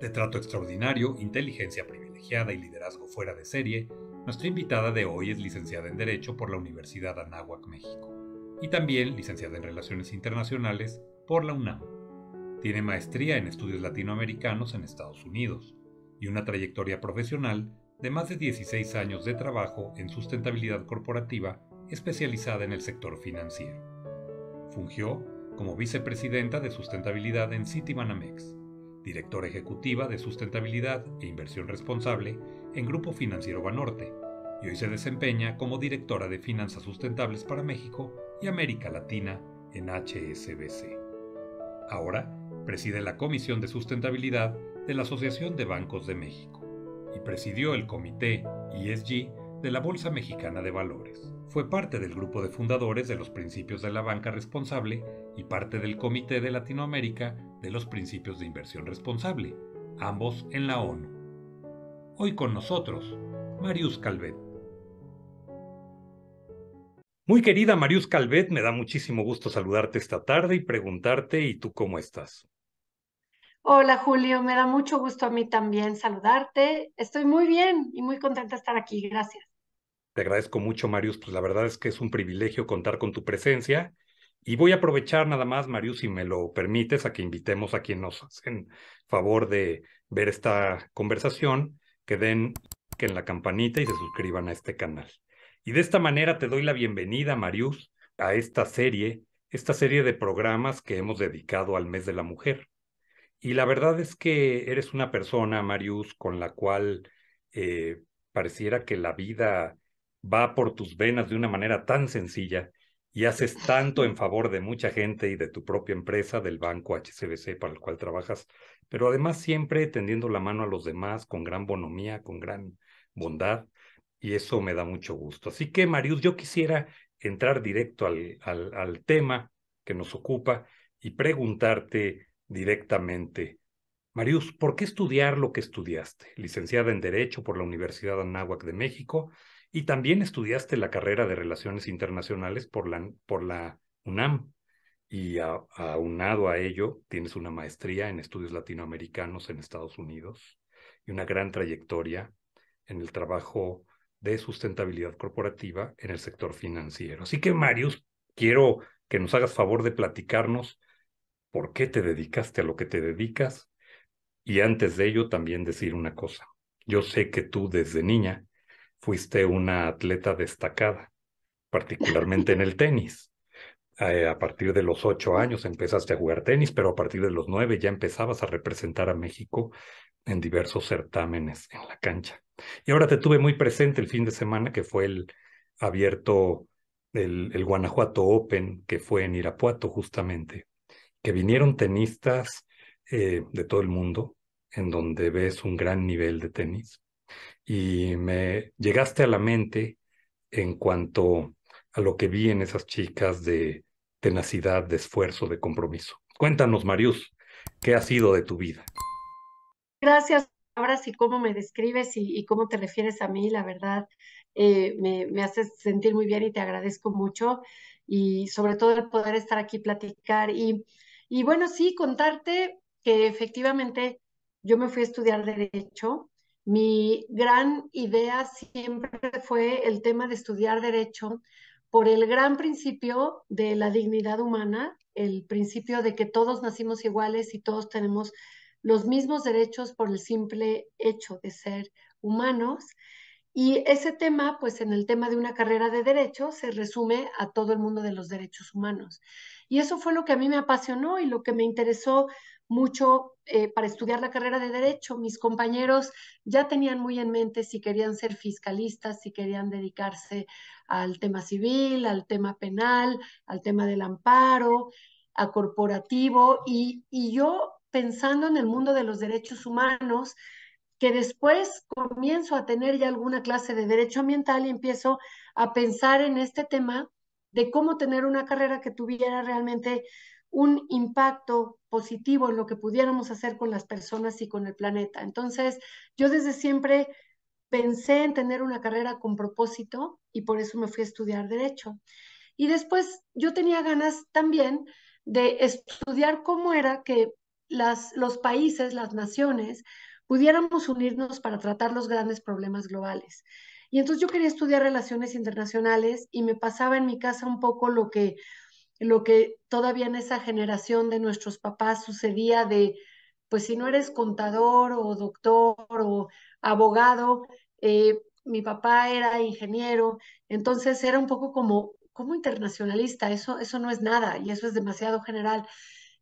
De trato extraordinario, inteligencia privilegiada y liderazgo fuera de serie, nuestra invitada de hoy es licenciada en Derecho por la Universidad Anáhuac, México, y también licenciada en Relaciones Internacionales por la UNAM. Tiene maestría en estudios latinoamericanos en Estados Unidos y una trayectoria profesional de más de 16 años de trabajo en sustentabilidad corporativa especializada en el sector financiero. Fungió como vicepresidenta de sustentabilidad en Citibanamex directora ejecutiva de Sustentabilidad e Inversión Responsable en Grupo Financiero Banorte, y hoy se desempeña como directora de Finanzas Sustentables para México y América Latina en HSBC. Ahora preside la Comisión de Sustentabilidad de la Asociación de Bancos de México y presidió el Comité ESG de la Bolsa Mexicana de Valores. Fue parte del grupo de fundadores de los principios de la banca responsable y parte del Comité de Latinoamérica de los principios de inversión responsable, ambos en la ONU. Hoy con nosotros, Marius Calvet. Muy querida Marius Calvet, me da muchísimo gusto saludarte esta tarde y preguntarte, ¿y tú cómo estás? Hola Julio, me da mucho gusto a mí también saludarte. Estoy muy bien y muy contenta de estar aquí, gracias. Te agradezco mucho, Marius, pues la verdad es que es un privilegio contar con tu presencia y voy a aprovechar nada más, Marius, si me lo permites, a que invitemos a quien nos hacen favor de ver esta conversación, que den que en la campanita y se suscriban a este canal. Y de esta manera te doy la bienvenida, Marius, a esta serie, esta serie de programas que hemos dedicado al mes de la mujer. Y la verdad es que eres una persona, Marius, con la cual eh, pareciera que la vida va por tus venas de una manera tan sencilla y haces tanto en favor de mucha gente y de tu propia empresa, del banco HCBC para el cual trabajas, pero además siempre tendiendo la mano a los demás con gran bonomía, con gran bondad, y eso me da mucho gusto. Así que, Marius, yo quisiera entrar directo al, al tema que nos ocupa y preguntarte directamente, Marius, ¿por qué estudiar lo que estudiaste? Licenciada en Derecho por la Universidad Anáhuac de México, y también estudiaste la carrera de Relaciones Internacionales por la, por la UNAM. Y aunado a ello, tienes una maestría en estudios latinoamericanos en Estados Unidos y una gran trayectoria en el trabajo de sustentabilidad corporativa en el sector financiero. Así que, Marius, quiero que nos hagas favor de platicarnos por qué te dedicaste a lo que te dedicas y antes de ello también decir una cosa. Yo sé que tú desde niña fuiste una atleta destacada, particularmente en el tenis. Eh, a partir de los ocho años empezaste a jugar tenis, pero a partir de los nueve ya empezabas a representar a México en diversos certámenes en la cancha. Y ahora te tuve muy presente el fin de semana que fue el abierto, el, Guanajuato Open, que fue en Irapuato justamente, que vinieron tenistas eh, de todo el mundo, en donde ves un gran nivel de tenis y me llegaste a la mente en cuanto a lo que vi en esas chicas de tenacidad, de esfuerzo, de compromiso. Cuéntanos, Marius, ¿qué ha sido de tu vida? Gracias, ahora sí, cómo me describes y, cómo te refieres a mí, la verdad, eh, me, me haces sentir muy bien y te agradezco mucho y sobre todo el poder estar aquí, platicar y, y bueno, sí, contarte que efectivamente yo me fui a estudiar derecho mi gran idea siempre fue el tema de estudiar derecho por el gran principio de la dignidad humana, el principio de que todos nacimos iguales y todos tenemos los mismos derechos por el simple hecho de ser humanos. Y ese tema, pues en el tema de una carrera de derecho, se resume a todo el mundo de los derechos humanos. Y eso fue lo que a mí me apasionó y lo que me interesó mucho eh, para estudiar la carrera de derecho. Mis compañeros ya tenían muy en mente si querían ser fiscalistas, si querían dedicarse al tema civil, al tema penal, al tema del amparo, a corporativo. y yo pensando en el mundo de los derechos humanos, que después comienzo a tener ya alguna clase de derecho ambiental y empiezo a pensar en este tema de cómo tener una carrera que tuviera realmente un impacto positivo en lo que pudiéramos hacer con las personas y con el planeta. Entonces, yo desde siempre pensé en tener una carrera con propósito y por eso me fui a estudiar derecho. Y después yo tenía ganas también de estudiar cómo era que las, los países, las naciones, pudiéramos unirnos para tratar los grandes problemas globales. Y entonces yo quería estudiar relaciones internacionales y me pasaba en mi casa un poco lo que lo que todavía en esa generación de nuestros papás sucedía de, pues si no eres contador o doctor o abogado, eh, mi papá era ingeniero, entonces era un poco como, como internacionalista, eso, eso no es nada y eso es demasiado general.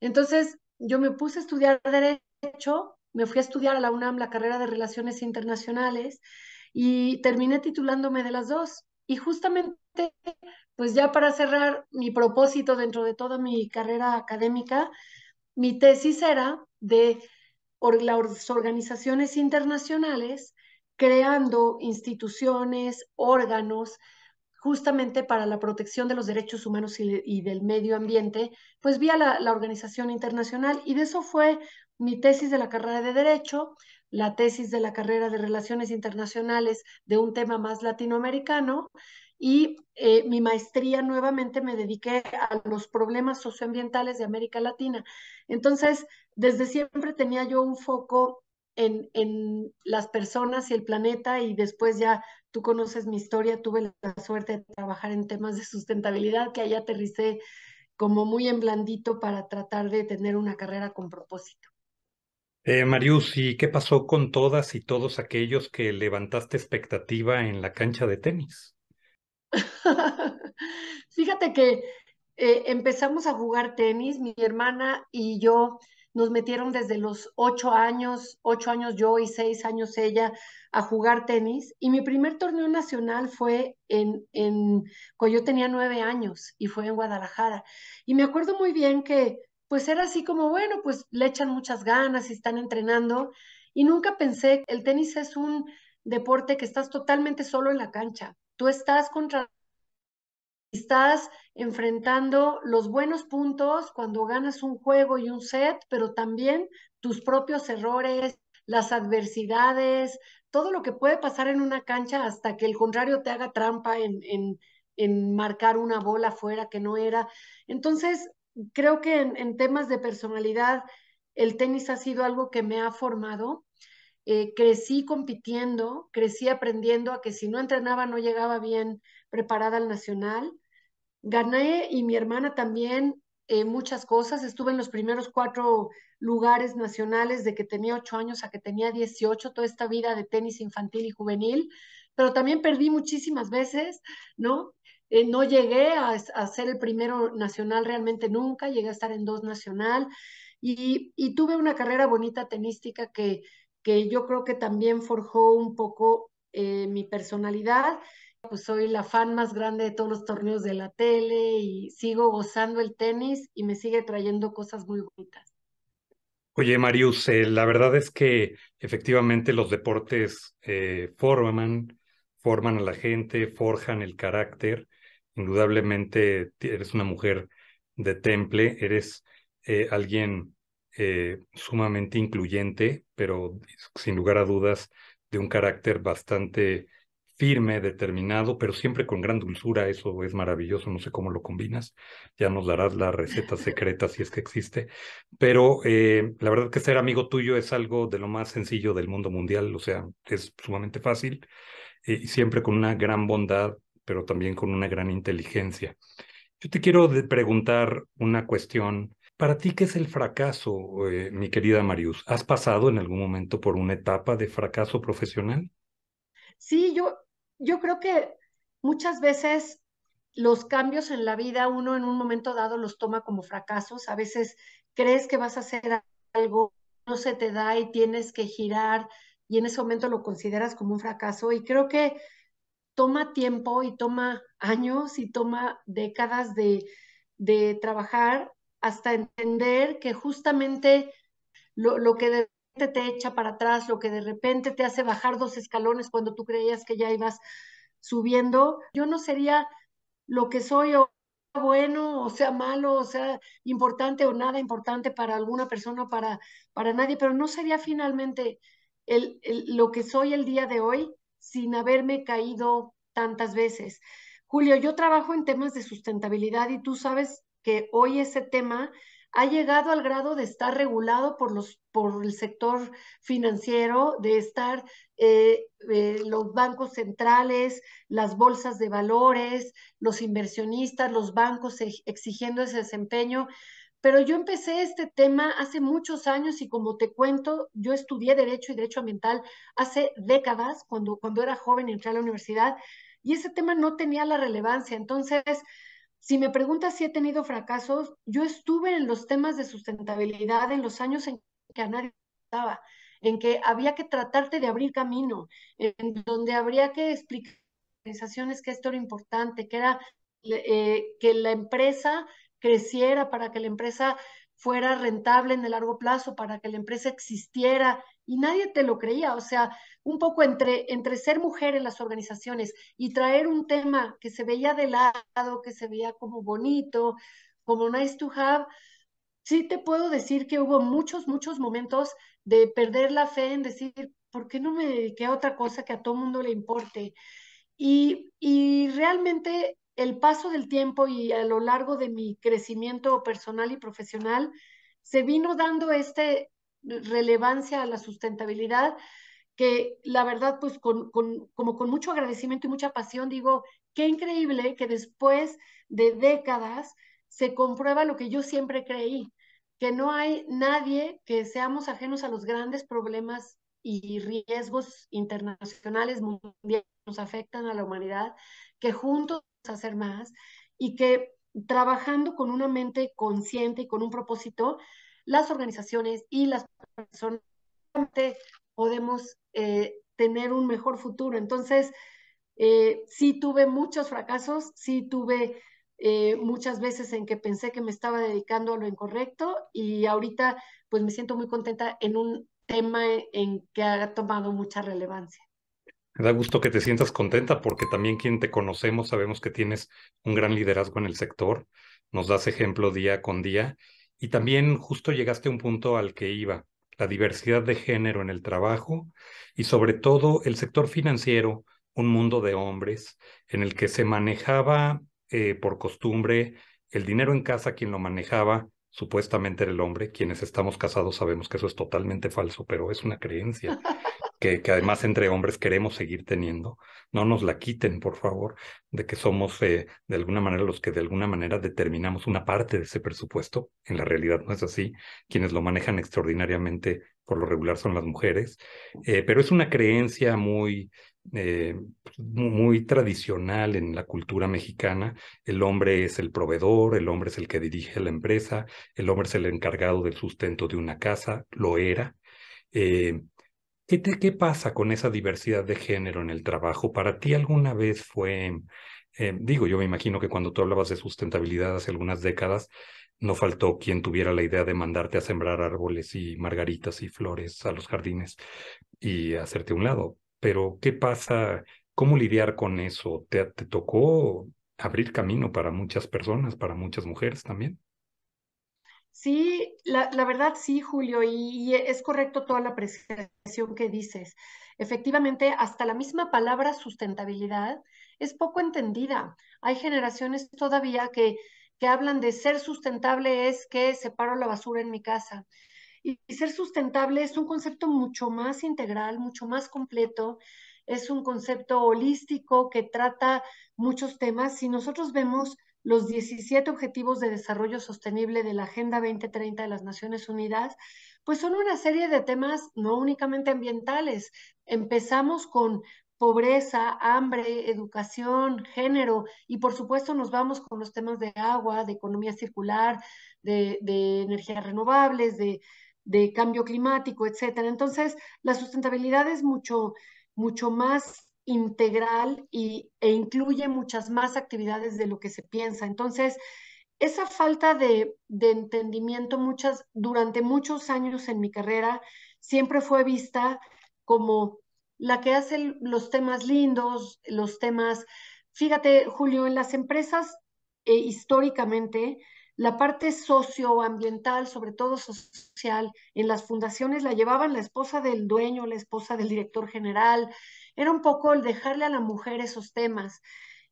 Entonces yo me puse a estudiar derecho, me fui a estudiar a la UNAM la carrera de Relaciones Internacionales y terminé titulándome de las dos. Y justamente pues ya para cerrar mi propósito dentro de toda mi carrera académica, mi tesis era de las organizaciones internacionales creando instituciones, órganos, justamente para la protección de los derechos humanos y, del medio ambiente, pues vía la, organización internacional. Y de eso fue mi tesis de la carrera de Derecho, la tesis de la carrera de Relaciones Internacionales de un tema más latinoamericano, y eh, mi maestría nuevamente me dediqué a los problemas socioambientales de América Latina. Entonces, desde siempre tenía yo un foco en, en, las personas y el planeta y después ya tú conoces mi historia, tuve la suerte de trabajar en temas de sustentabilidad que ahí aterricé como muy en blandito para tratar de tener una carrera con propósito. Eh, Marius, ¿y qué pasó con todas y todos aquellos que levantaste expectativa en la cancha de tenis? Fíjate que eh, empezamos a jugar tenis, mi hermana y yo nos metieron desde los ocho años, ocho años yo y seis años ella, a jugar tenis. Y mi primer torneo nacional fue en, en cuando yo tenía nueve años y fue en Guadalajara. Y me acuerdo muy bien que pues era así como, bueno, pues le echan muchas ganas y están entrenando. Y nunca pensé, el tenis es un deporte que estás totalmente solo en la cancha. Tú estás contra estás enfrentando los buenos puntos cuando ganas un juego y un set, pero también tus propios errores, las adversidades, todo lo que puede pasar en una cancha hasta que el contrario te haga trampa en, marcar una bola fuera que no era. Entonces, creo que en temas de personalidad, el tenis ha sido algo que me ha formado eh, crecí compitiendo, crecí aprendiendo a que si no entrenaba no llegaba bien preparada al nacional. Gané y mi hermana también eh, muchas cosas. Estuve en los primeros cuatro lugares nacionales de que tenía ocho años a que tenía dieciocho, toda esta vida de tenis infantil y juvenil, pero también perdí muchísimas veces, ¿no? Eh, no llegué a, ser el primero nacional realmente nunca, llegué a estar en dos nacional y tuve una carrera bonita tenística que, que yo creo que también forjó un poco eh, mi personalidad. Pues soy la fan más grande de todos los torneos de la tele y sigo gozando el tenis y me sigue trayendo cosas muy bonitas. Oye, Marius, eh, la verdad es que efectivamente los deportes eh, forman, forman a la gente, forjan el carácter. Indudablemente eres una mujer de temple, eres alguien eh, sumamente incluyente, pero sin lugar a dudas de un carácter bastante firme, determinado, pero siempre con gran dulzura, eso es maravilloso, no sé cómo lo combinas, ya nos darás la receta secreta si es que existe, pero eh, la verdad que ser amigo tuyo es algo de lo más sencillo del mundo mundial, o sea, es sumamente fácil eh, y siempre con una gran bondad, pero también con una gran inteligencia. Yo te quiero preguntar una cuestión ¿Para ti qué es el fracaso, eh, mi querida Marius? ¿Has pasado en algún momento por una etapa de fracaso profesional? Sí, yo, yo creo que muchas veces los cambios en la vida uno en un momento dado los toma como fracasos. A veces crees que vas a hacer algo, no se te da y tienes que girar y en ese momento lo consideras como un fracaso. Y creo que toma tiempo y toma años y toma décadas de, de trabajar hasta entender que justamente lo, que de repente te echa para atrás, lo que de repente te hace bajar dos escalones cuando tú creías que ya ibas subiendo, yo no sería lo que soy o sea bueno o sea malo o sea importante o nada importante para alguna persona para para nadie pero no sería finalmente el, lo que soy el día de hoy sin haberme caído tantas veces Julio yo trabajo en temas de sustentabilidad y tú sabes que hoy ese tema ha llegado al grado de estar regulado por, los, por el sector financiero, de estar eh, eh, los bancos centrales, las bolsas de valores, los inversionistas, los bancos exigiendo ese desempeño. Pero yo empecé este tema hace muchos años y como te cuento, yo estudié Derecho y Derecho Ambiental hace décadas, cuando, cuando era joven entré a la universidad, y ese tema no tenía la relevancia. Entonces, si me preguntas si he tenido fracasos, yo estuve en los temas de sustentabilidad en los años en que a nadie estaba, en que había que tratarte de abrir camino, en donde habría que explicar organizaciones que esto era importante, que era eh, que la empresa creciera, para que la empresa fuera rentable en el largo plazo, para que la empresa existiera, y nadie te lo creía. O sea, un poco entre, entre ser mujer en las organizaciones y traer un tema que se veía de lado, que se veía como bonito, como nice to have, sí te puedo decir que hubo muchos, muchos momentos de perder la fe en decir, ¿por qué no me dediqué a otra cosa que a todo mundo le importe? Y, y realmente el paso del tiempo y a lo largo de mi crecimiento personal y profesional, se vino dando esta relevancia a la sustentabilidad que la verdad, pues con, como con mucho agradecimiento y mucha pasión, digo, qué increíble que después de décadas se comprueba lo que yo siempre creí, que no hay nadie que seamos ajenos a los grandes problemas y riesgos internacionales mundiales que nos afectan a la humanidad, que juntos hacer más y que trabajando con una mente consciente y con un propósito, las organizaciones y las personas podemos eh, tener un mejor futuro. Entonces, eh, sí tuve muchos fracasos, sí tuve eh, muchas veces en que pensé que me estaba dedicando a lo incorrecto y ahorita pues me siento muy contenta en un tema en que ha tomado mucha relevancia. Me da gusto que te sientas contenta porque también quien te conocemos sabemos que tienes un gran liderazgo en el sector, nos das ejemplo día con día y también justo llegaste a un punto al que iba, la diversidad de género en el trabajo y sobre todo el sector financiero, un mundo de hombres en el que se manejaba eh, por costumbre el dinero en casa, quien lo manejaba supuestamente era el hombre, quienes estamos casados sabemos que eso es totalmente falso, pero es una creencia. que, además entre hombres queremos seguir teniendo, no nos la quiten, por favor, de que somos eh, de alguna manera los que de alguna manera determinamos una parte de ese presupuesto. En la realidad no es así. Quienes lo manejan extraordinariamente por lo regular son las mujeres, eh, pero es una creencia muy, eh, muy tradicional en la cultura mexicana. El hombre es el proveedor, el hombre es el que dirige la empresa, el hombre es el encargado del sustento de una casa, lo era. ¿Qué, pasa con esa diversidad de género en el trabajo? ¿Para ti alguna vez fue, em, em, digo, yo me imagino que cuando tú hablabas de sustentabilidad hace algunas décadas, no faltó quien tuviera la idea de mandarte a sembrar árboles y margaritas y flores a los jardines y hacerte un lado. Pero, ¿qué pasa? ¿Cómo lidiar con eso? te tocó abrir camino para muchas personas, para muchas mujeres también? Sí, la, verdad sí, Julio, y, es correcto toda la apreciación que dices. Efectivamente, hasta la misma palabra sustentabilidad es poco entendida. Hay generaciones todavía que, que hablan de ser sustentable es que separo la basura en mi casa. Y, y ser sustentable es un concepto mucho más integral, mucho más completo, es un concepto holístico que trata muchos temas. Si nosotros vemos los 17 Objetivos de Desarrollo Sostenible de la Agenda 2030 de las Naciones Unidas, pues son una serie de temas no únicamente ambientales. Empezamos con pobreza, hambre, educación, género y por supuesto nos vamos con los temas de agua, de economía circular, de, energías renovables, de, cambio climático, etc. Entonces, la sustentabilidad es mucho, mucho más integral y, e incluye muchas más actividades de lo que se piensa. Entonces, esa falta de, entendimiento muchas, durante muchos años en mi carrera siempre fue vista como la que hace los temas lindos, los temas... Fíjate, Julio, en las empresas eh, históricamente, la parte socioambiental, sobre todo social, en las fundaciones la llevaban la esposa del dueño, la esposa del director general, era un poco el dejarle a la mujer esos temas.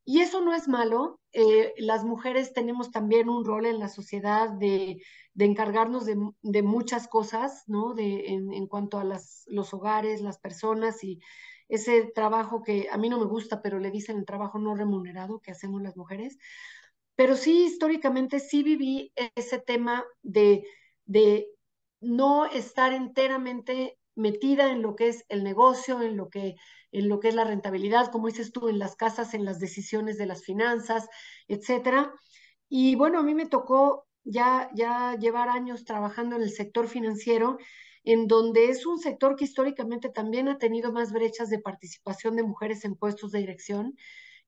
Y eso no es malo. Eh, las mujeres tenemos también un rol en la sociedad de, encargarnos de, muchas cosas, ¿no? De, en, cuanto a las, los hogares, las personas y ese trabajo que a mí no me gusta, pero le dicen el trabajo no remunerado que hacemos las mujeres. Pero sí, históricamente sí viví ese tema de, de no estar enteramente metida en lo que es el negocio, en lo que, en lo que es la rentabilidad, como dices tú, en las casas, en las decisiones de las finanzas, etcétera. Y bueno, a mí me tocó ya, ya llevar años trabajando en el sector financiero, en donde es un sector que históricamente también ha tenido más brechas de participación de mujeres en puestos de dirección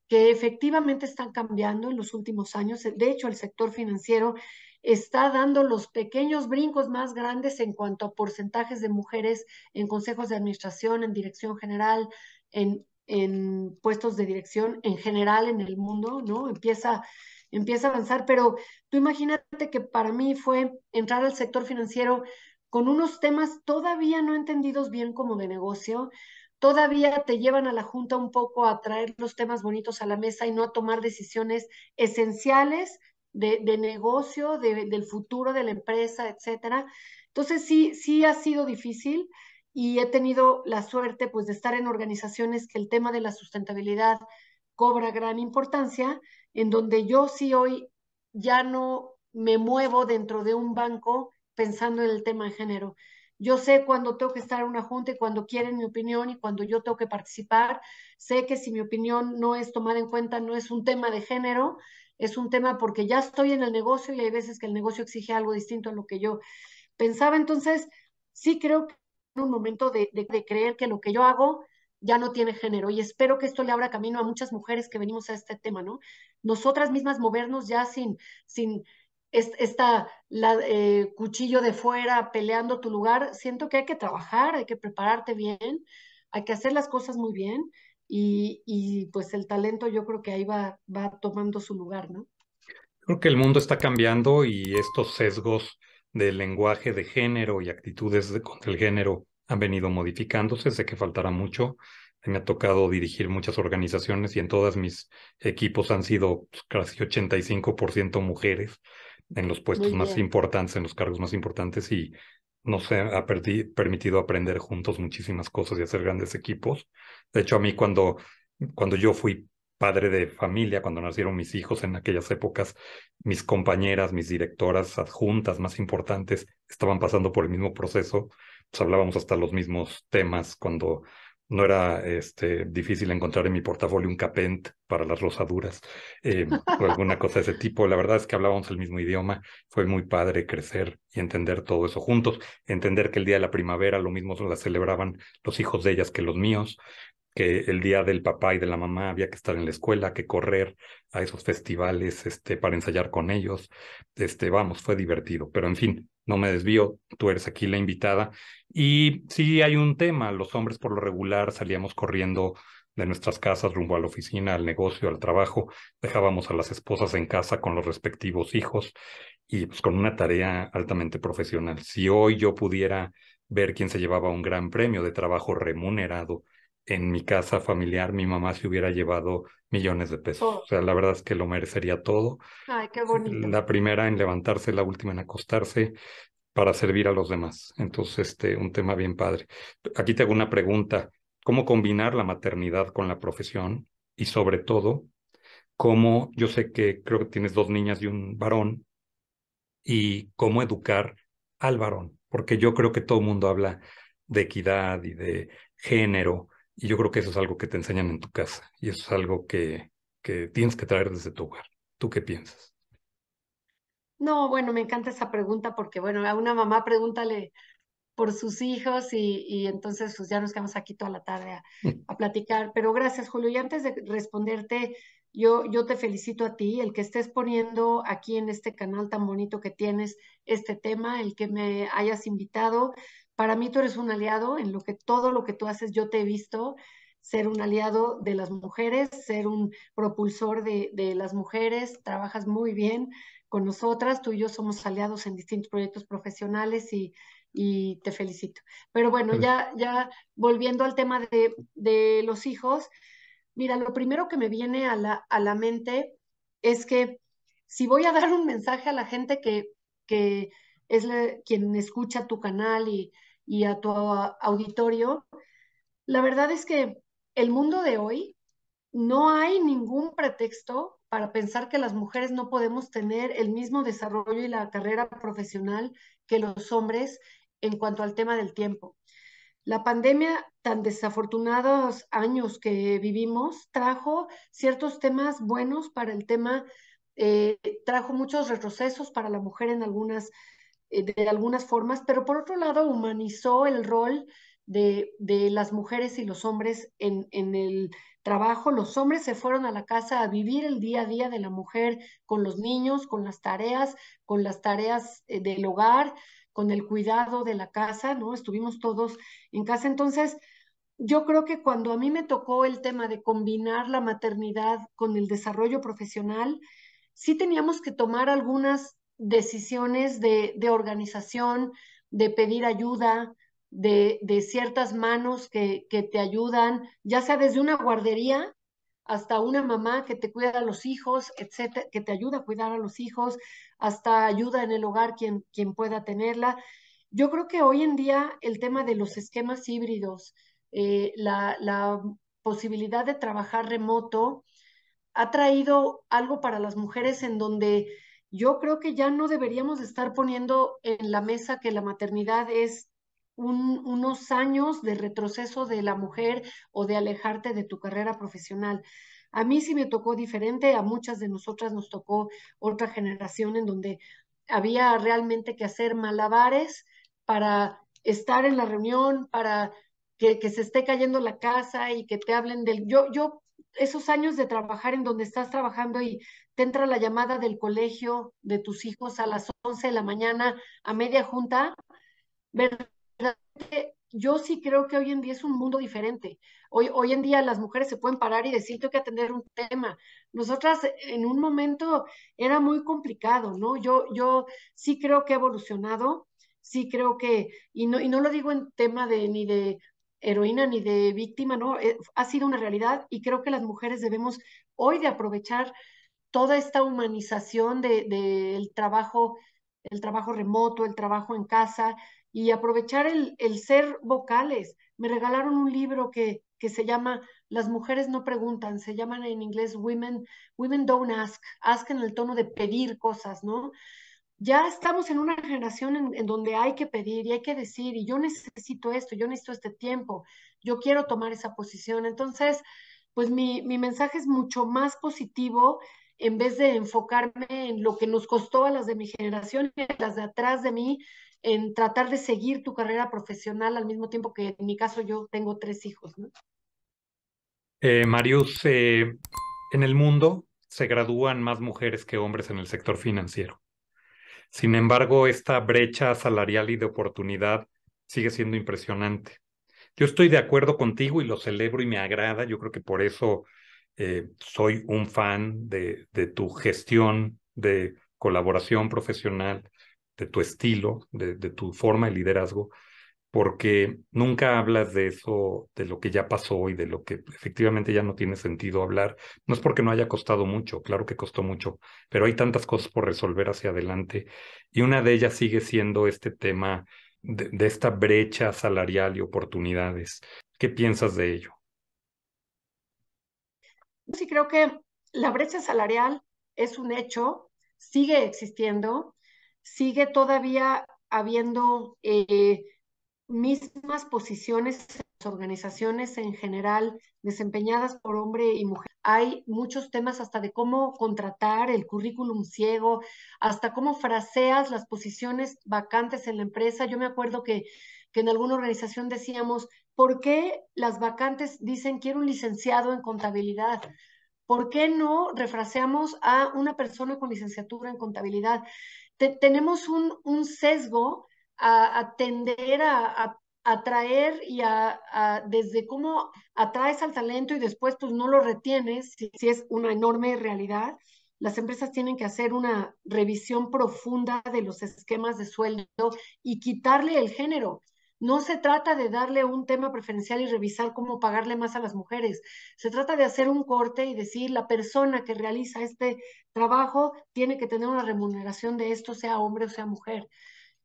que efectivamente están cambiando en los últimos años. De hecho, el sector financiero está dando los pequeños brincos más grandes en cuanto a porcentajes de mujeres en consejos de administración, en dirección general, en, en puestos de dirección en general en el mundo, ¿no? Empieza, empieza a avanzar, pero tú imagínate que para mí fue entrar al sector financiero con unos temas todavía no entendidos bien como de negocio, todavía te llevan a la Junta un poco a traer los temas bonitos a la mesa y no a tomar decisiones esenciales de, negocio, del futuro de la empresa, etcétera. Entonces sí, sí ha sido difícil y he tenido la suerte pues de estar en organizaciones que el tema de la sustentabilidad cobra gran importancia, en donde yo sí hoy ya no me muevo dentro de un banco pensando en el tema de género. Yo sé cuando tengo que estar en una junta y cuando quieren mi opinión y cuando yo tengo que participar. Sé que si mi opinión no es tomada en cuenta, no es un tema de género, es un tema porque ya estoy en el negocio y hay veces que el negocio exige algo distinto a lo que yo pensaba. Entonces, sí creo que en un momento de, creer que lo que yo hago ya no tiene género y espero que esto le abra camino a muchas mujeres que venimos a este tema, ¿no? Nosotras mismas movernos ya sin, sin esta la, eh, cuchillo de fuera peleando tu lugar, siento que hay que trabajar, hay que prepararte bien, hay que hacer las cosas muy bien y, pues el talento yo creo que ahí va, va tomando su lugar, ¿no? Creo que el mundo está cambiando y estos sesgos del lenguaje de género y actitudes de, contra el género han venido modificándose, sé que faltará mucho. Me ha tocado dirigir muchas organizaciones y en todas mis equipos han sido pues, casi 85% mujeres en los puestos más importantes, en los cargos más importantes y nos ha permitido aprender juntos muchísimas cosas y hacer grandes equipos. De hecho, a mí cuando, cuando yo fui padre de familia, cuando nacieron mis hijos en aquellas épocas, mis compañeras, mis directoras adjuntas más importantes estaban pasando por el mismo proceso. Pues hablábamos hasta los mismos temas cuando no era este, difícil encontrar en mi portafolio un capent para las rosaduras em, o alguna cosa de ese tipo. La verdad es que hablábamos el mismo idioma, fue muy padre crecer y entender todo eso juntos, entender que el día de la primavera lo mismo la celebraban los hijos de ellas que los míos, que el día del papá y de la mamá había que estar en la escuela, que correr a esos festivales este, para ensayar con ellos. Este, vamos, fue divertido, pero en fin, no me desvío, tú eres aquí la invitada. Y sí hay un tema, los hombres por lo regular salíamos corriendo de nuestras casas rumbo a la oficina, al negocio, al trabajo, dejábamos a las esposas en casa con los respectivos hijos y pues con una tarea altamente profesional. Si hoy yo pudiera ver quién se llevaba un gran premio de trabajo remunerado en mi casa familiar mi mamá se hubiera llevado millones de pesos. Oh. O sea, la verdad es que lo merecería todo. Ay, qué bonito. La primera en levantarse, la última en acostarse para servir a los demás. Entonces, este, un tema bien padre. Aquí te hago una pregunta. ¿Cómo combinar la maternidad con la profesión? Y sobre todo, cómo, yo sé que creo que tienes dos niñas y un varón, y cómo educar al varón, porque yo creo que todo el mundo habla de equidad y de género, y yo creo que eso es algo que te enseñan en tu casa y eso es algo que, tienes que traer desde tu hogar. ¿Tú qué piensas? No, bueno, me encanta esa pregunta porque, bueno, a una mamá pregúntale por sus hijos y, entonces pues ya nos quedamos aquí toda la tarde mm. a, platicar. Pero gracias, Julio. Y antes de responderte, yo, yo te felicito a ti, el que estés poniendo aquí en este canal tan bonito que tienes este tema, el que me hayas invitado. Para mí tú eres un aliado en lo que todo lo que tú haces, yo te he visto ser un aliado de las mujeres, ser un propulsor de, las mujeres, trabajas muy bien con nosotras, tú y yo somos aliados en distintos proyectos profesionales y, y te felicito. Pero bueno, ya, ya volviendo al tema de, los hijos, mira, lo primero que me viene a la, a la mente es que si voy a dar un mensaje a la gente que, que es quien escucha tu canal y, a tu auditorio, la verdad es que el mundo de hoy no hay ningún pretexto para pensar que las mujeres no podemos tener el mismo desarrollo y la carrera profesional que los hombres en cuanto al tema del tiempo. La pandemia, tan desafortunados años que vivimos, trajo ciertos temas buenos para el tema, eh, trajo muchos retrocesos para la mujer en algunas eh, de algunas formas, pero por otro lado humanizó el rol de, las mujeres y los hombres en, el trabajo. Los hombres se fueron a la casa a vivir el día a día de la mujer con los niños, con las tareas, con las tareas eh, del hogar, con el cuidado de la casa, ¿no? Estuvimos todos en casa. Entonces, yo creo que cuando a mí me tocó el tema de combinar la maternidad con el desarrollo profesional, sí teníamos que tomar algunas decisiones de, organización, de pedir ayuda, de, ciertas manos que, te ayudan, ya sea desde una guardería hasta una mamá que te cuida a los hijos, etcétera, que te ayuda a cuidar a los hijos, hasta ayuda en el hogar quien, quien pueda tenerla. Yo creo que hoy en día el tema de los esquemas híbridos, eh, la posibilidad de trabajar remoto, ha traído algo para las mujeres en donde yo creo que ya no deberíamos estar poniendo en la mesa que la maternidad es unos años de retroceso de la mujer o de alejarte de tu carrera profesional. A mí sí me tocó diferente, a muchas de nosotras nos tocó otra generación en donde había realmente que hacer malabares para estar en la reunión, para que, que se esté cayendo la casa y que te hablen del... Yo, yo, esos años de trabajar en donde estás trabajando y te entra la llamada del colegio de tus hijos a las 11 de la mañana a media junta, ¿verdad? yo sí creo que hoy en día es un mundo diferente. Hoy, hoy en día las mujeres se pueden parar y decir, tengo que atender un tema. Nosotras en un momento era muy complicado, ¿no? Yo, yo sí creo que ha evolucionado, sí creo que, y no, y no lo digo en tema de ni de heroína ni de víctima, ¿no? Eh, ha sido una realidad y creo que las mujeres debemos hoy de aprovechar toda esta humanización del trabajo, el trabajo remoto, el trabajo en casa y aprovechar el, ser vocales. Me regalaron un libro que, que, se llama Las mujeres no preguntan, se llama en inglés Women, Women Don't Ask, ask en el tono de pedir cosas, ¿no? Ya estamos en una generación en, donde hay que pedir y hay que decir, y yo necesito esto, yo necesito este tiempo, yo quiero tomar esa posición. Entonces, pues mi, mi mensaje es mucho más positivo en vez de enfocarme en lo que nos costó a las de mi generación y a las de atrás de mí, en tratar de seguir tu carrera profesional al mismo tiempo que en mi caso yo tengo tres hijos. Eh, Marius, eh, en el mundo se gradúan más mujeres que hombres en el sector financiero. Sin embargo, esta brecha salarial y de oportunidad sigue siendo impresionante. Yo estoy de acuerdo contigo y lo celebro y me agrada. Yo creo que por eso eh, soy un fan de, tu gestión de colaboración profesional, de tu estilo, de, tu forma de liderazgo, porque nunca hablas de eso, de lo que ya pasó y de lo que efectivamente ya no tiene sentido hablar. No es porque no haya costado mucho, claro que costó mucho, pero hay tantas cosas por resolver hacia adelante y una de ellas sigue siendo este tema de esta brecha salarial y oportunidades. ¿Qué piensas de ello? sí creo que la brecha salarial es un hecho, sigue existiendo, sigue todavía habiendo eh, mismas posiciones en las organizaciones en general desempeñadas por hombre y mujer. Hay muchos temas hasta de cómo contratar el currículum ciego, hasta cómo fraseas las posiciones vacantes en la empresa. Yo me acuerdo que que en alguna organización decíamos, ¿por qué las vacantes dicen quiero un licenciado en contabilidad? ¿Por qué no refraseamos a una persona con licenciatura en contabilidad? tenemos un, un, sesgo a, a tender a, atraer y a, desde cómo atraes al talento y después pues no lo retienes, si es una enorme realidad las empresas tienen que hacer una revisión profunda de los esquemas de sueldo y quitarle el género. No se trata de darle un tema preferencial y revisar cómo pagarle más a las mujeres. Se trata de hacer un corte y decir la persona que realiza este trabajo tiene que tener una remuneración de esto, sea hombre o sea mujer.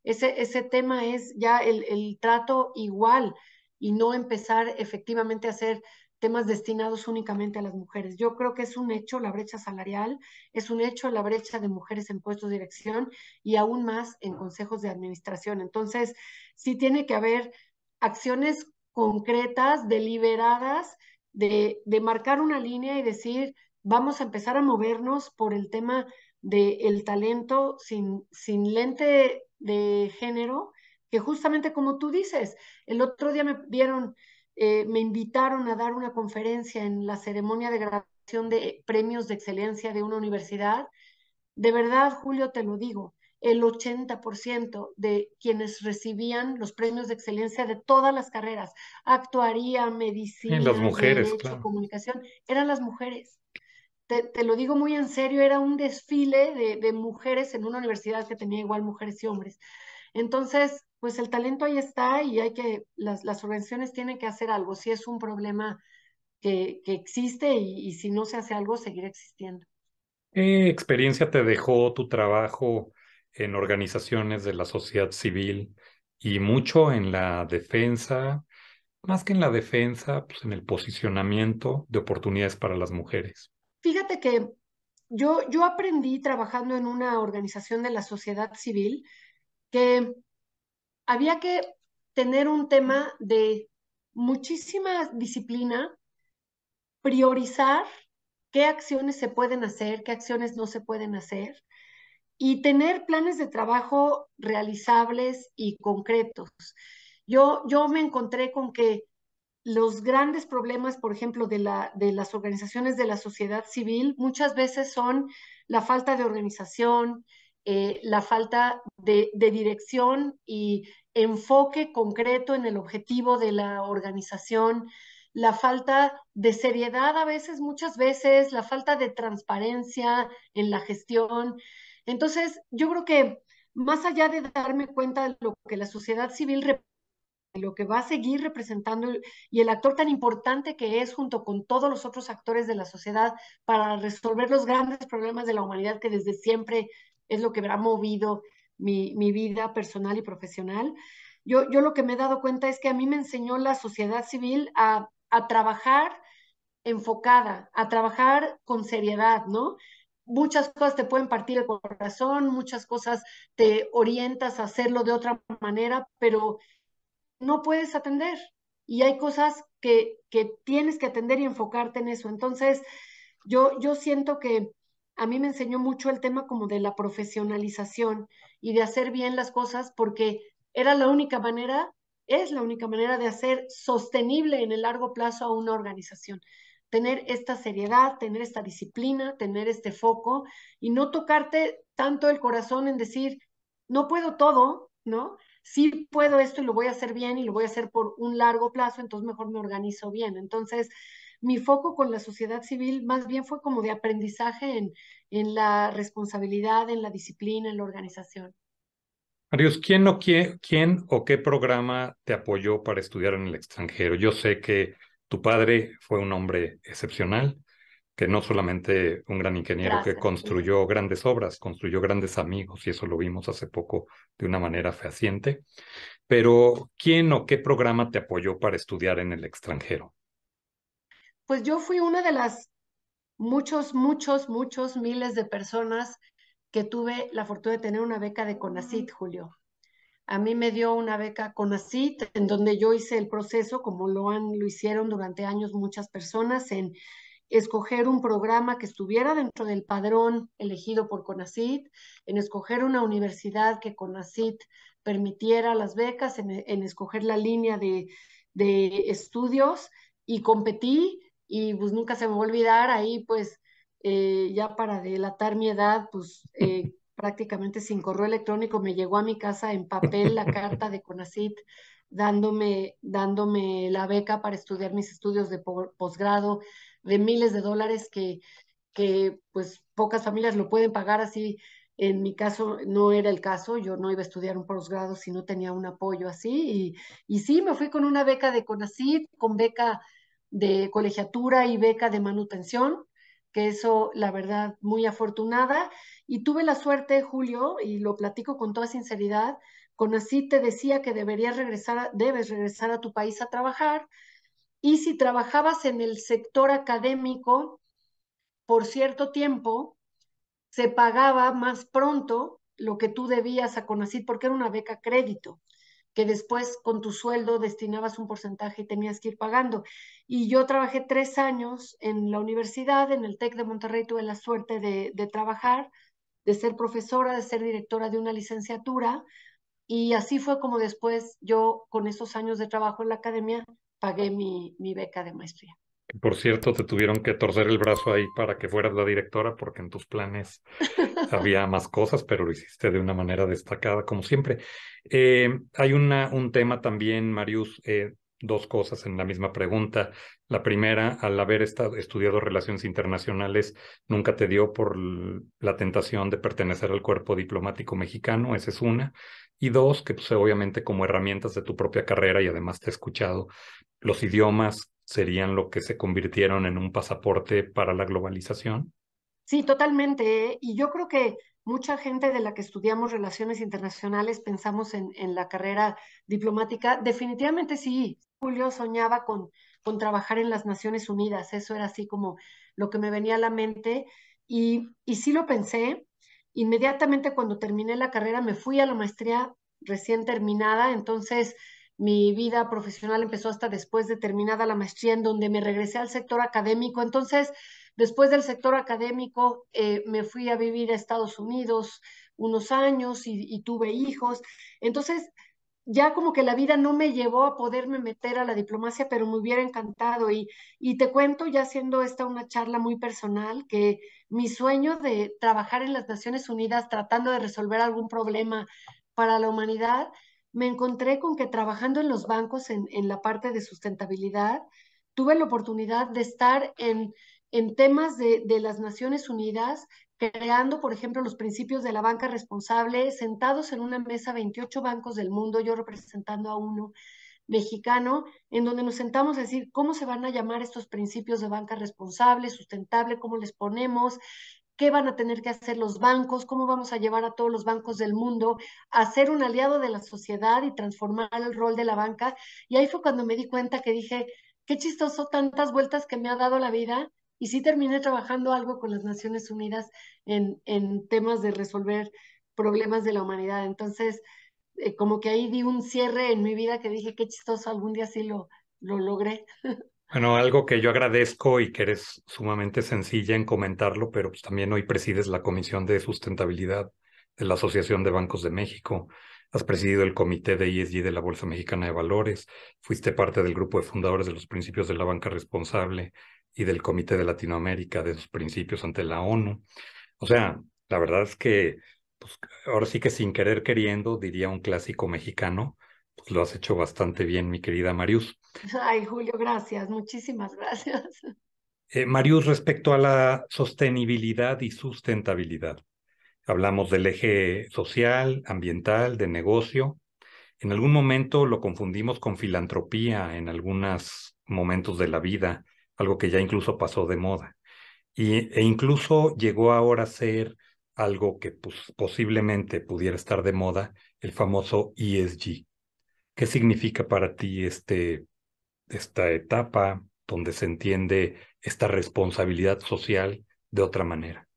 Ese, ese tema es ya el, el trato igual y no empezar efectivamente a hacer temas destinados únicamente a las mujeres. Yo creo que es un hecho la brecha salarial, es un hecho la brecha de mujeres en puestos de dirección y aún más en consejos de administración. Entonces, sí tiene que haber acciones concretas, deliberadas, de, marcar una línea y decir, vamos a empezar a movernos por el tema del talento sin, sin lente de género, que justamente como tú dices, el otro día me vieron eh, me invitaron a dar una conferencia en la ceremonia de graduación de premios de excelencia de una universidad. De verdad, Julio, te lo digo, el 80% de quienes recibían los premios de excelencia de todas las carreras, actuaría, medicina, las mujeres, claro. comunicación, eran las mujeres. Te, lo digo muy en serio, era un desfile de, mujeres en una universidad que tenía igual mujeres y hombres. Entonces, pues el talento ahí está y hay que, las, las organizaciones tienen que hacer algo. Si es un problema que, existe y, si no se hace algo, seguirá existiendo. ¿Qué experiencia te dejó tu trabajo en organizaciones de la sociedad civil y mucho en la defensa, más que en la defensa, pues en el posicionamiento de oportunidades para las mujeres? Fíjate que yo, yo aprendí trabajando en una organización de la sociedad civil que había que tener un tema de muchísima disciplina, priorizar qué acciones se pueden hacer, qué acciones no se pueden hacer y tener planes de trabajo realizables y concretos. Yo, yo me encontré con que los grandes problemas, por ejemplo, de, la, de las organizaciones de la sociedad civil muchas veces son la falta de organización, eh, la falta de, de, dirección y enfoque concreto en el objetivo de la organización, la falta de seriedad a veces, muchas veces, la falta de transparencia en la gestión. Entonces, yo creo que más allá de darme cuenta de lo que la sociedad civil lo que va a seguir representando y el actor tan importante que es junto con todos los otros actores de la sociedad para resolver los grandes problemas de la humanidad que desde siempre es lo que ha movido mi, vida personal y profesional. Yo, yo, lo que me he dado cuenta es que a mí me enseñó la sociedad civil a, trabajar enfocada, a trabajar con seriedad, ¿no? Muchas cosas te pueden partir el corazón, muchas cosas te orientas a hacerlo de otra manera, pero no puedes atender. Y hay cosas que, que tienes que atender y enfocarte en eso. Entonces, yo, yo siento que a mí me enseñó mucho el tema como de la profesionalización y de hacer bien las cosas porque era la única manera, es la única manera de hacer sostenible en el largo plazo a una organización. Tener esta seriedad, tener esta disciplina, tener este foco y no tocarte tanto el corazón en decir, no puedo todo, ¿no? Sí puedo esto y lo voy a hacer bien y lo voy a hacer por un largo plazo, entonces mejor me organizo bien. Entonces, mi foco con la sociedad civil más bien fue como de aprendizaje en, en la responsabilidad, en la disciplina, en la organización. Arius, ¿quién, o qué programa te apoyó para estudiar en el extranjero? Yo sé que tu padre fue un hombre excepcional, que no solamente un gran ingeniero que construyó grandes obras, construyó grandes amigos, y eso lo vimos hace poco de una manera fehaciente, pero ¿quién o qué programa te apoyó para estudiar en el extranjero? pues yo fui una de las muchos, muchos, muchos miles de personas que tuve la fortuna de tener una beca de CONACIT, Julio. A mí me dio una beca CONACIT, en donde yo hice el proceso, como lo, han, lo hicieron durante años muchas personas, en escoger un programa que estuviera dentro del padrón elegido por CONACIT, en escoger una universidad que CONACIT permitiera las becas, en, escoger la línea de, de estudios y competí y pues nunca se me va a olvidar, ahí pues eh, ya para delatar mi edad, pues eh, prácticamente sin correo electrónico me llegó a mi casa en papel la carta de CONACIT dándome, dándome la beca para estudiar mis estudios de posgrado de miles de dólares que, pues pocas familias lo pueden pagar así. En mi caso no era el caso, yo no iba a estudiar un posgrado si no tenía un apoyo así. Y, y sí, me fui con una beca de CONACIT, con beca de colegiatura y beca de manutención, que eso, la verdad, muy afortunada. Y tuve la suerte, Julio, y lo platico con toda sinceridad, con te decía que deberías regresar, debes regresar a tu país a trabajar. Y si trabajabas en el sector académico por cierto tiempo, se pagaba más pronto lo que tú debías a CONACYT porque era una beca crédito que después con tu sueldo destinabas un porcentaje y tenías que ir pagando. Y yo trabajé tres años en la universidad, en el TEC de Monterrey, tuve la suerte de, trabajar, de ser profesora, de ser directora de una licenciatura, y así fue como después yo, con esos años de trabajo en la academia, pagué mi beca de maestría. Por cierto, te tuvieron que torcer el brazo ahí para que fueras la directora, porque en tus planes había más cosas, pero lo hiciste de una manera destacada, como siempre. Eh, hay una, un tema también, Marius, eh, dos cosas en la misma pregunta. La primera, al haber estado, estudiado relaciones internacionales, ¿nunca te dio por la tentación de pertenecer al cuerpo diplomático mexicano? Esa es una. Y dos, que pues, obviamente como herramientas de tu propia carrera y además te he escuchado los idiomas serían lo que se convirtieron en un pasaporte para la globalización? Sí, totalmente. ¿eh? Y yo creo que mucha gente de la que estudiamos relaciones internacionales pensamos en, la carrera diplomática. Definitivamente sí. Julio soñaba con, con trabajar en las Naciones Unidas. Eso era así como lo que me venía a la mente. Y, y sí lo pensé. Inmediatamente cuando terminé la carrera me fui a la maestría recién terminada. Entonces, mi vida profesional empezó hasta después de terminada la maestría, en donde me regresé al sector académico. Entonces, después del sector académico, eh, me fui a vivir a Estados Unidos unos años y, tuve hijos. Entonces, ya como que la vida no me llevó a poderme meter a la diplomacia, pero me hubiera encantado. Y, y te cuento, ya siendo esta una charla muy personal, que mi sueño de trabajar en las Naciones Unidas tratando de resolver algún problema para la humanidad, me encontré con que trabajando en los bancos en, en la parte de sustentabilidad, tuve la oportunidad de estar en, en temas de, de, las Naciones Unidas, creando, por ejemplo, los principios de la banca responsable, sentados en una mesa 28 bancos del mundo, yo representando a uno mexicano, en donde nos sentamos a decir cómo se van a llamar estos principios de banca responsable, sustentable, cómo les ponemos, qué van a tener que hacer los bancos, cómo vamos a llevar a todos los bancos del mundo a ser un aliado de la sociedad y transformar el rol de la banca. Y ahí fue cuando me di cuenta que dije, qué chistoso tantas vueltas que me ha dado la vida. Y sí terminé trabajando algo con las Naciones Unidas en, en temas de resolver problemas de la humanidad. Entonces, eh, como que ahí di un cierre en mi vida que dije, qué chistoso, algún día sí lo, lo logré. Bueno, algo que yo agradezco y que eres sumamente sencilla en comentarlo, pero pues también hoy presides la Comisión de Sustentabilidad de la Asociación de Bancos de México, has presidido el Comité de ESG de la Bolsa Mexicana de Valores, fuiste parte del grupo de fundadores de los principios de la banca responsable y del Comité de Latinoamérica de los principios ante la ONU. O sea, la verdad es que pues, ahora sí que sin querer queriendo, diría un clásico mexicano, pues, lo has hecho bastante bien, mi querida Marius. Ay, Julio, gracias, muchísimas gracias. Eh, Marius, respecto a la sostenibilidad y sustentabilidad, hablamos del eje social, ambiental, de negocio. En algún momento lo confundimos con filantropía en algunos momentos de la vida, algo que ya incluso pasó de moda. Y, e incluso llegó ahora a ser algo que pues, posiblemente pudiera estar de moda, el famoso ESG. ¿Qué significa para ti este, esta etapa donde se entiende esta responsabilidad social de otra manera?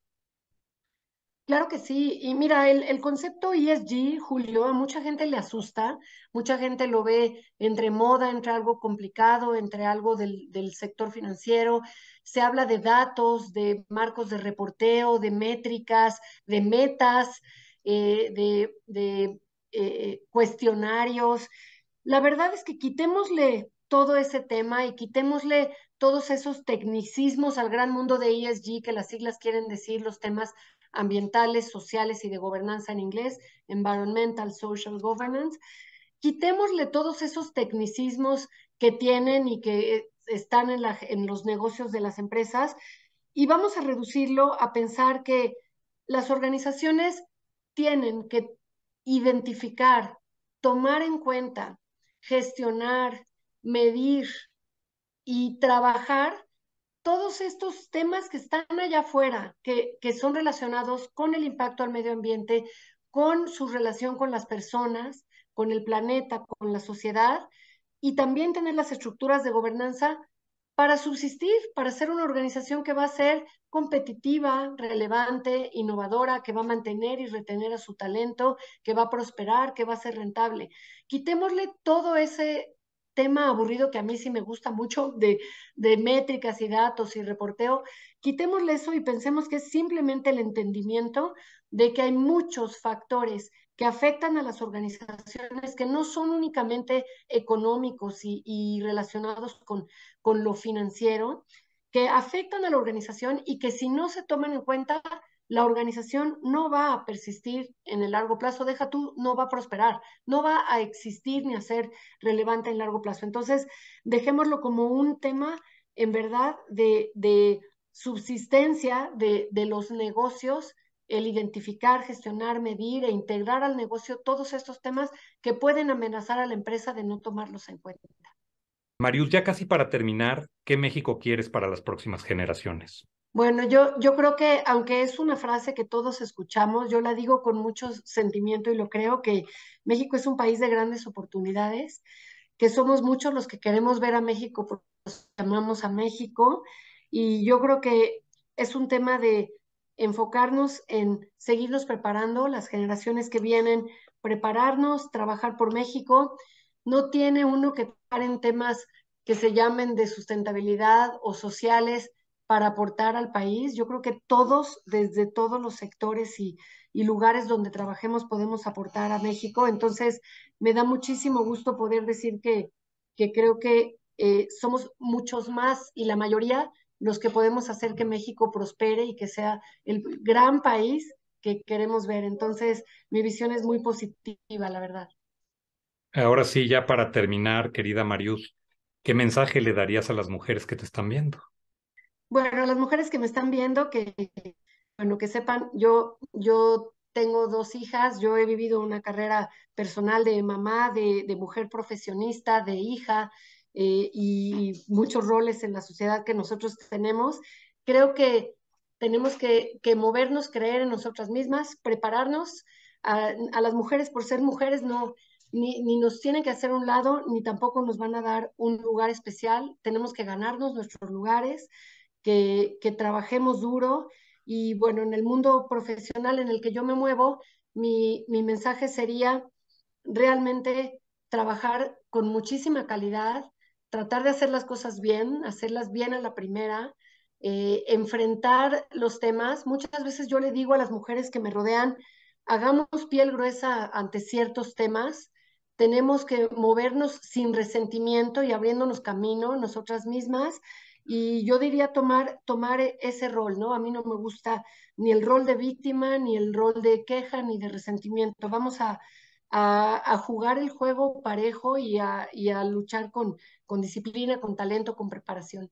Claro que sí. Y mira, el, el, concepto ESG, Julio, a mucha gente le asusta, mucha gente lo ve entre moda, entre algo complicado, entre algo del, sector financiero. Se habla de datos, de marcos de reporteo, de métricas, de metas, eh, de, de eh, eh, cuestionarios la verdad es que quitémosle todo ese tema y quitémosle todos esos tecnicismos al gran mundo de ESG, que las siglas quieren decir los temas ambientales, sociales y de gobernanza en inglés, environmental, social governance. Quitémosle todos esos tecnicismos que tienen y que eh, están en, en los negocios de las empresas y vamos a reducirlo a pensar que las organizaciones tienen que identificar, tomar en cuenta gestionar, medir y trabajar todos estos temas que están allá afuera, que, que son relacionados con el impacto al medio ambiente, con su relación con las personas, con el planeta, con la sociedad, y también tener las estructuras de gobernanza para subsistir, para ser una organización que va a ser competitiva, relevante, innovadora, que va a mantener y retener a su talento, que va a prosperar, que va a ser rentable. Quitémosle todo ese tema aburrido que a mí sí me gusta mucho de, métricas y datos y reporteo, quitémosle eso y pensemos que es simplemente el entendimiento de que hay muchos factores que afectan a las organizaciones que no son únicamente económicos y, relacionados con, lo financiero, que afectan a la organización y que si no se toman en cuenta, la organización no va a persistir en el largo plazo, deja tú, no va a prosperar, no va a existir ni a ser relevante en largo plazo. Entonces, dejémoslo como un tema, en verdad, de, subsistencia de, de, los negocios el identificar, gestionar, medir e integrar al negocio todos estos temas que pueden amenazar a la empresa de no tomarlos en cuenta. Marius, ya casi para terminar, ¿qué México quieres para las próximas generaciones? Bueno, yo, yo creo que aunque es una frase que todos escuchamos, yo la digo con mucho sentimiento y lo creo que México es un país de grandes oportunidades, que somos muchos los que queremos ver a México porque nos a México y yo creo que es un tema de enfocarnos en seguirnos preparando, las generaciones que vienen, prepararnos, trabajar por México. No tiene uno que estar en temas que se llamen de sustentabilidad o sociales para aportar al país. Yo creo que todos, desde todos los sectores y, lugares donde trabajemos, podemos aportar a México. Entonces, me da muchísimo gusto poder decir que, que creo que eh, somos muchos más y la mayoría los que podemos hacer que México prospere y que sea el gran país que queremos ver. Entonces, mi visión es muy positiva, la verdad. Ahora sí, ya para terminar, querida Marius, ¿qué mensaje le darías a las mujeres que te están viendo? Bueno, a las mujeres que me están viendo, que, bueno, que sepan, yo, yo tengo dos hijas, yo he vivido una carrera personal de mamá, de, de mujer profesionista, de hija, eh, y muchos roles en la sociedad que nosotros tenemos, creo que tenemos que, que movernos, creer en nosotras mismas, prepararnos. A, a, las mujeres por ser mujeres no, ni, nos tienen que hacer un lado, ni tampoco nos van a dar un lugar especial. Tenemos que ganarnos nuestros lugares, que, que trabajemos duro. Y bueno, en el mundo profesional en el que yo me muevo, mi, mi mensaje sería realmente trabajar con muchísima calidad, tratar de hacer las cosas bien, hacerlas bien a la primera, eh, enfrentar los temas. Muchas veces yo le digo a las mujeres que me rodean, hagamos piel gruesa ante ciertos temas, tenemos que movernos sin resentimiento y abriéndonos camino nosotras mismas. Y yo diría tomar, tomar e, ese rol, ¿no? A mí no me gusta ni el rol de víctima, ni el rol de queja, ni de resentimiento. Vamos a, a, jugar el juego parejo y a, luchar con, disciplina, con talento, con preparación.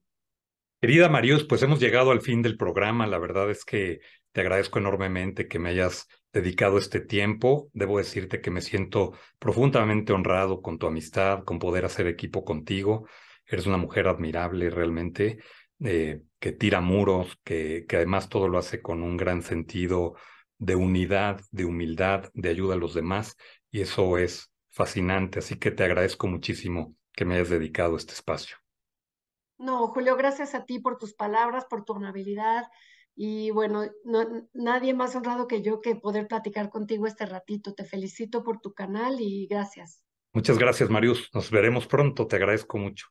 Querida Marius, pues hemos llegado al fin del programa. La verdad es que te agradezco enormemente que me hayas dedicado este tiempo. Debo decirte que me siento profundamente honrado con tu amistad, con poder hacer equipo contigo. Eres una mujer admirable realmente, eh, que tira muros, que además todo lo hace con un gran sentido de unidad, de humildad, de ayuda a los demás y eso es fascinante, así que te agradezco muchísimo que me hayas dedicado este espacio. No, Julio, gracias a ti por tus palabras, por tu amabilidad y bueno, nadie más honrado que yo que poder platicar contigo este ratito. Te felicito por tu canal y gracias. Muchas gracias, Marius. Nos veremos pronto. Te agradezco mucho.